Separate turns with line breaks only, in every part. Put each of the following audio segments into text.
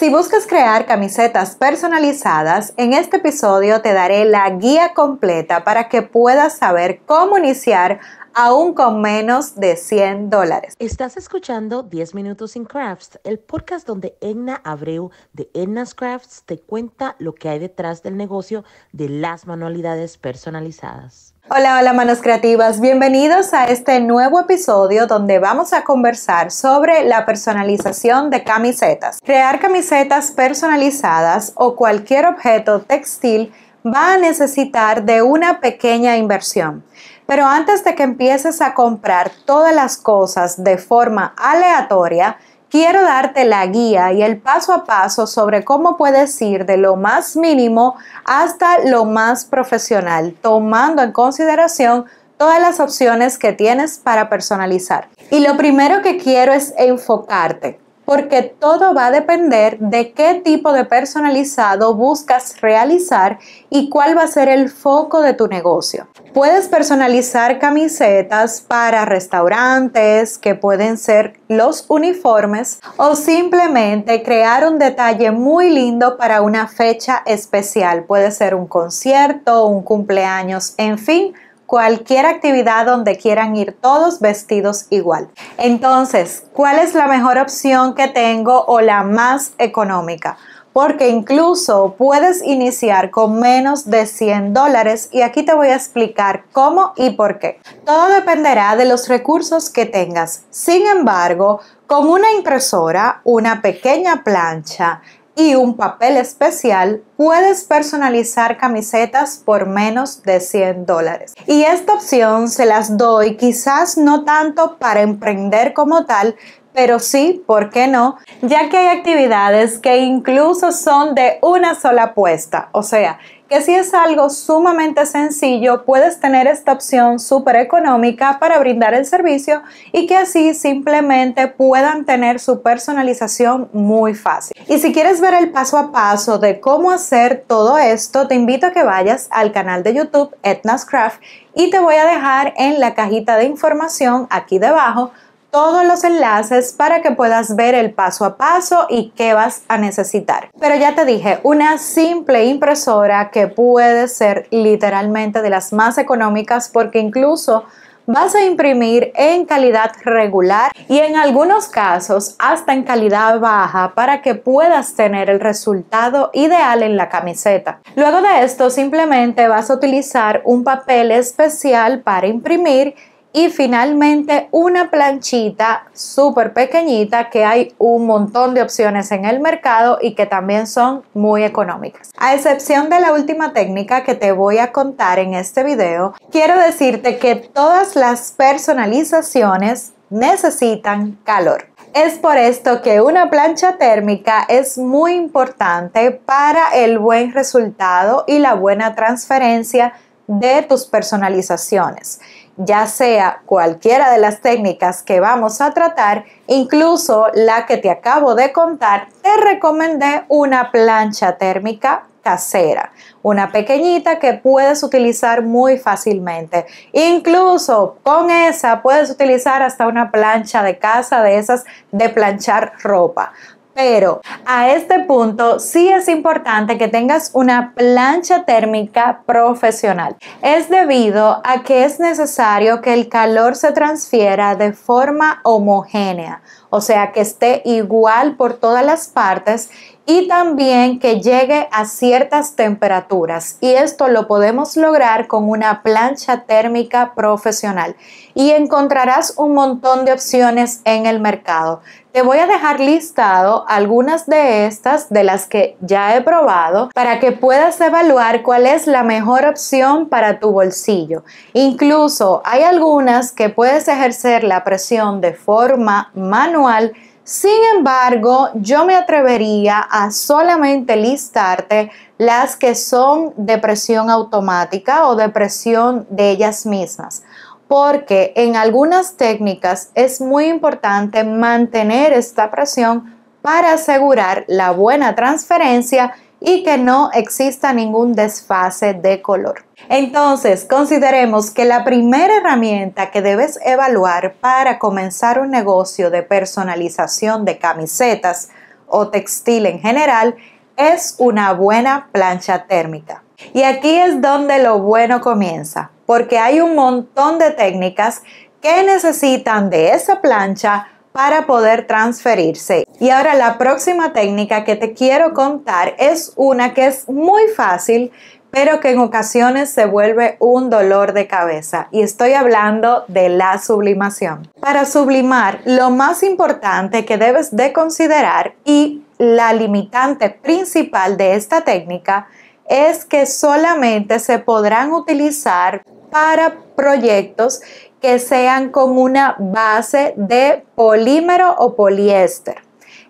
Si buscas crear camisetas personalizadas, en este episodio te daré la guía completa para que puedas saber cómo iniciar aún con menos de 100 dólares. Estás escuchando 10 Minutos in Crafts, el podcast donde Edna Abreu de Edna's Crafts te cuenta lo que hay detrás del negocio de las manualidades personalizadas. Hola, hola manos creativas, bienvenidos a este nuevo episodio donde vamos a conversar sobre la personalización de camisetas. Crear camisetas personalizadas o cualquier objeto textil va a necesitar de una pequeña inversión. Pero antes de que empieces a comprar todas las cosas de forma aleatoria, quiero darte la guía y el paso a paso sobre cómo puedes ir de lo más mínimo hasta lo más profesional, tomando en consideración todas las opciones que tienes para personalizar. Y lo primero que quiero es enfocarte porque todo va a depender de qué tipo de personalizado buscas realizar y cuál va a ser el foco de tu negocio. Puedes personalizar camisetas para restaurantes, que pueden ser los uniformes, o simplemente crear un detalle muy lindo para una fecha especial. Puede ser un concierto, un cumpleaños, en fin cualquier actividad donde quieran ir todos vestidos igual. Entonces, ¿cuál es la mejor opción que tengo o la más económica? porque incluso puedes iniciar con menos de 100 dólares y aquí te voy a explicar cómo y por qué. Todo dependerá de los recursos que tengas. Sin embargo, con una impresora, una pequeña plancha, y un papel especial, puedes personalizar camisetas por menos de 100 dólares. Y esta opción se las doy quizás no tanto para emprender como tal, pero sí, ¿por qué no? Ya que hay actividades que incluso son de una sola apuesta, o sea, que si es algo sumamente sencillo, puedes tener esta opción súper económica para brindar el servicio y que así simplemente puedan tener su personalización muy fácil. Y si quieres ver el paso a paso de cómo hacer todo esto, te invito a que vayas al canal de YouTube Etna's Craft y te voy a dejar en la cajita de información aquí debajo todos los enlaces para que puedas ver el paso a paso y qué vas a necesitar. Pero ya te dije, una simple impresora que puede ser literalmente de las más económicas porque incluso vas a imprimir en calidad regular y en algunos casos hasta en calidad baja para que puedas tener el resultado ideal en la camiseta. Luego de esto simplemente vas a utilizar un papel especial para imprimir y finalmente una planchita súper pequeñita que hay un montón de opciones en el mercado y que también son muy económicas. A excepción de la última técnica que te voy a contar en este video, quiero decirte que todas las personalizaciones necesitan calor. Es por esto que una plancha térmica es muy importante para el buen resultado y la buena transferencia de tus personalizaciones ya sea cualquiera de las técnicas que vamos a tratar, incluso la que te acabo de contar, te recomendé una plancha térmica casera, una pequeñita que puedes utilizar muy fácilmente. Incluso con esa puedes utilizar hasta una plancha de casa de esas de planchar ropa. Pero a este punto sí es importante que tengas una plancha térmica profesional. Es debido a que es necesario que el calor se transfiera de forma homogénea, o sea, que esté igual por todas las partes y también que llegue a ciertas temperaturas. Y esto lo podemos lograr con una plancha térmica profesional. Y encontrarás un montón de opciones en el mercado. Te voy a dejar listado algunas de estas, de las que ya he probado, para que puedas evaluar cuál es la mejor opción para tu bolsillo. Incluso hay algunas que puedes ejercer la presión de forma manual sin embargo, yo me atrevería a solamente listarte las que son de presión automática o depresión de ellas mismas, porque en algunas técnicas es muy importante mantener esta presión para asegurar la buena transferencia y que no exista ningún desfase de color. Entonces, consideremos que la primera herramienta que debes evaluar para comenzar un negocio de personalización de camisetas o textil en general es una buena plancha térmica. Y aquí es donde lo bueno comienza, porque hay un montón de técnicas que necesitan de esa plancha para poder transferirse. Y ahora la próxima técnica que te quiero contar es una que es muy fácil, pero que en ocasiones se vuelve un dolor de cabeza. Y estoy hablando de la sublimación. Para sublimar, lo más importante que debes de considerar y la limitante principal de esta técnica es que solamente se podrán utilizar para proyectos que sean como una base de polímero o poliéster.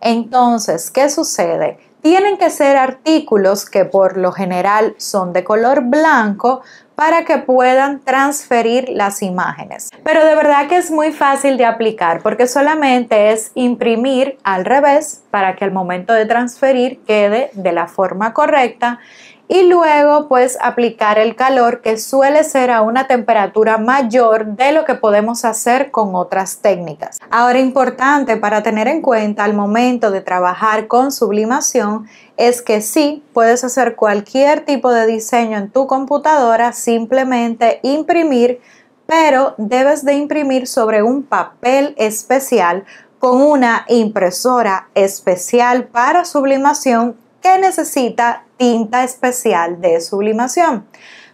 Entonces, ¿qué sucede? Tienen que ser artículos que por lo general son de color blanco para que puedan transferir las imágenes. Pero de verdad que es muy fácil de aplicar porque solamente es imprimir al revés para que al momento de transferir quede de la forma correcta y luego pues aplicar el calor que suele ser a una temperatura mayor de lo que podemos hacer con otras técnicas. Ahora importante para tener en cuenta al momento de trabajar con sublimación es que sí, puedes hacer cualquier tipo de diseño en tu computadora, simplemente imprimir, pero debes de imprimir sobre un papel especial con una impresora especial para sublimación que necesita tinta especial de sublimación.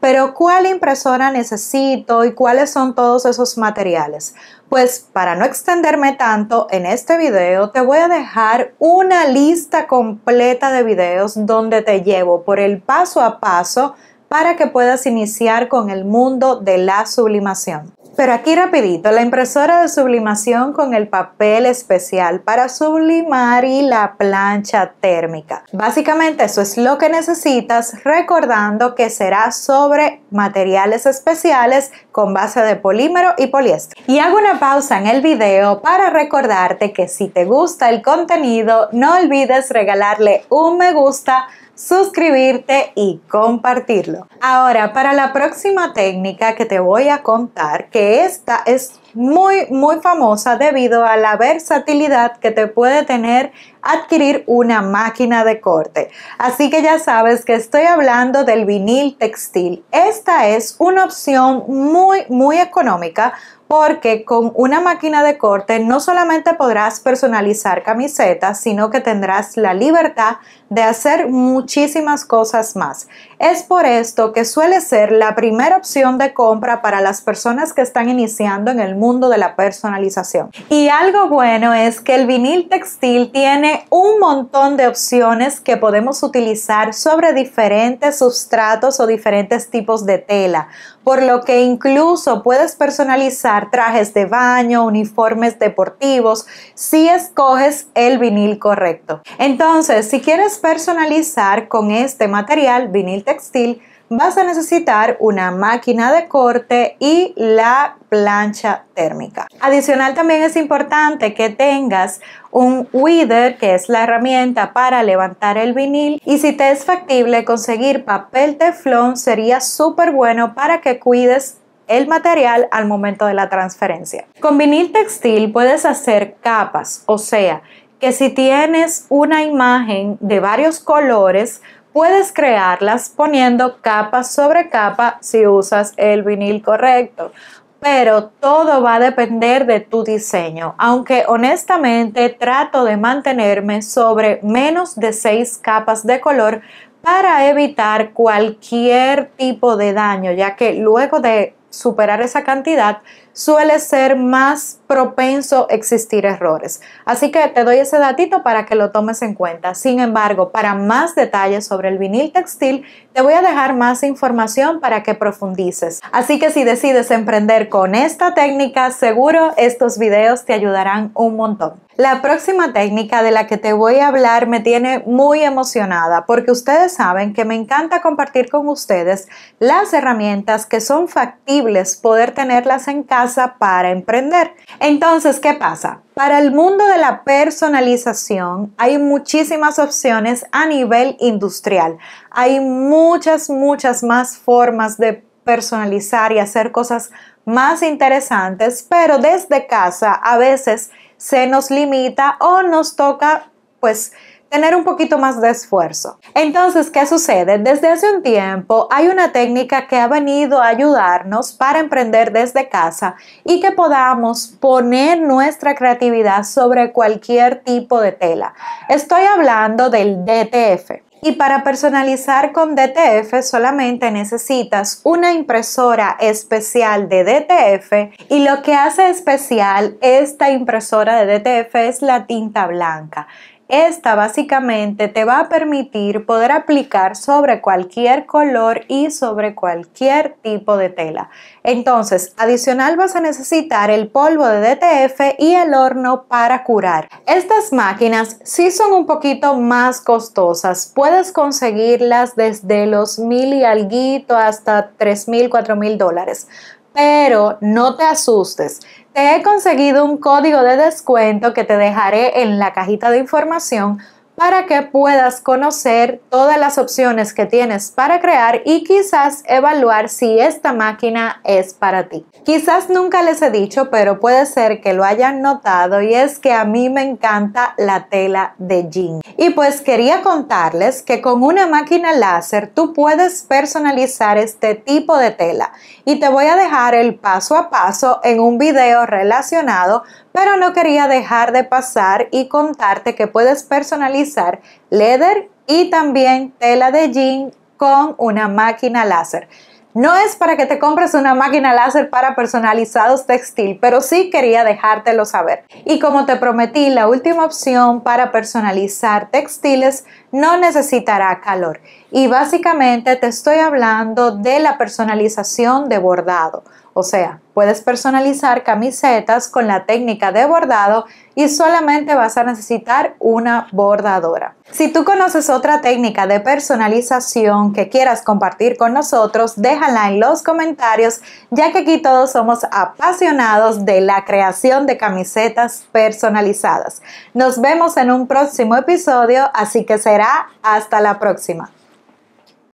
Pero ¿cuál impresora necesito y cuáles son todos esos materiales? Pues para no extenderme tanto en este video te voy a dejar una lista completa de videos donde te llevo por el paso a paso para que puedas iniciar con el mundo de la sublimación. Pero aquí rapidito, la impresora de sublimación con el papel especial para sublimar y la plancha térmica. Básicamente eso es lo que necesitas, recordando que será sobre materiales especiales con base de polímero y poliéster. Y hago una pausa en el video para recordarte que si te gusta el contenido, no olvides regalarle un me gusta suscribirte y compartirlo. Ahora, para la próxima técnica que te voy a contar, que esta es muy, muy famosa debido a la versatilidad que te puede tener adquirir una máquina de corte. Así que ya sabes que estoy hablando del vinil textil. Esta es una opción muy, muy económica porque con una máquina de corte no solamente podrás personalizar camisetas, sino que tendrás la libertad de hacer muchísimas cosas más. Es por esto que suele ser la primera opción de compra para las personas que están iniciando en el mundo de la personalización. Y algo bueno es que el vinil textil tiene un montón de opciones que podemos utilizar sobre diferentes sustratos o diferentes tipos de tela, por lo que incluso puedes personalizar trajes de baño, uniformes deportivos, si escoges el vinil correcto. Entonces, si quieres personalizar con este material, vinil textil, vas a necesitar una máquina de corte y la plancha térmica. Adicional también es importante que tengas un wither, que es la herramienta para levantar el vinil, y si te es factible conseguir papel teflón sería súper bueno para que cuides el material al momento de la transferencia. Con vinil textil puedes hacer capas, o sea, que si tienes una imagen de varios colores, Puedes crearlas poniendo capa sobre capa si usas el vinil correcto, pero todo va a depender de tu diseño, aunque honestamente trato de mantenerme sobre menos de 6 capas de color para evitar cualquier tipo de daño, ya que luego de superar esa cantidad, suele ser más propenso existir errores. Así que te doy ese datito para que lo tomes en cuenta. Sin embargo, para más detalles sobre el vinil textil, te voy a dejar más información para que profundices. Así que si decides emprender con esta técnica, seguro estos videos te ayudarán un montón. La próxima técnica de la que te voy a hablar me tiene muy emocionada porque ustedes saben que me encanta compartir con ustedes las herramientas que son factibles poder tenerlas en casa para emprender. Entonces, ¿qué pasa? Para el mundo de la personalización hay muchísimas opciones a nivel industrial. Hay muchas, muchas más formas de personalizar y hacer cosas más interesantes, pero desde casa a veces se nos limita o nos toca pues tener un poquito más de esfuerzo. Entonces, ¿qué sucede? Desde hace un tiempo hay una técnica que ha venido a ayudarnos para emprender desde casa y que podamos poner nuestra creatividad sobre cualquier tipo de tela. Estoy hablando del DTF. Y para personalizar con DTF solamente necesitas una impresora especial de DTF y lo que hace especial esta impresora de DTF es la tinta blanca. Esta básicamente te va a permitir poder aplicar sobre cualquier color y sobre cualquier tipo de tela. Entonces, adicional vas a necesitar el polvo de DTF y el horno para curar. Estas máquinas sí son un poquito más costosas. Puedes conseguirlas desde los mil y alguito hasta tres mil, cuatro mil dólares. Pero no te asustes he conseguido un código de descuento que te dejaré en la cajita de información para que puedas conocer todas las opciones que tienes para crear y quizás evaluar si esta máquina es para ti. Quizás nunca les he dicho, pero puede ser que lo hayan notado y es que a mí me encanta la tela de jean. Y pues quería contarles que con una máquina láser tú puedes personalizar este tipo de tela y te voy a dejar el paso a paso en un video relacionado pero no quería dejar de pasar y contarte que puedes personalizar leather y también tela de jean con una máquina láser. No es para que te compres una máquina láser para personalizados textil, pero sí quería dejártelo saber. Y como te prometí, la última opción para personalizar textiles no necesitará calor. Y básicamente te estoy hablando de la personalización de bordado o sea, puedes personalizar camisetas con la técnica de bordado y solamente vas a necesitar una bordadora. Si tú conoces otra técnica de personalización que quieras compartir con nosotros, déjala en los comentarios, ya que aquí todos somos apasionados de la creación de camisetas personalizadas. Nos vemos en un próximo episodio, así que será hasta la próxima.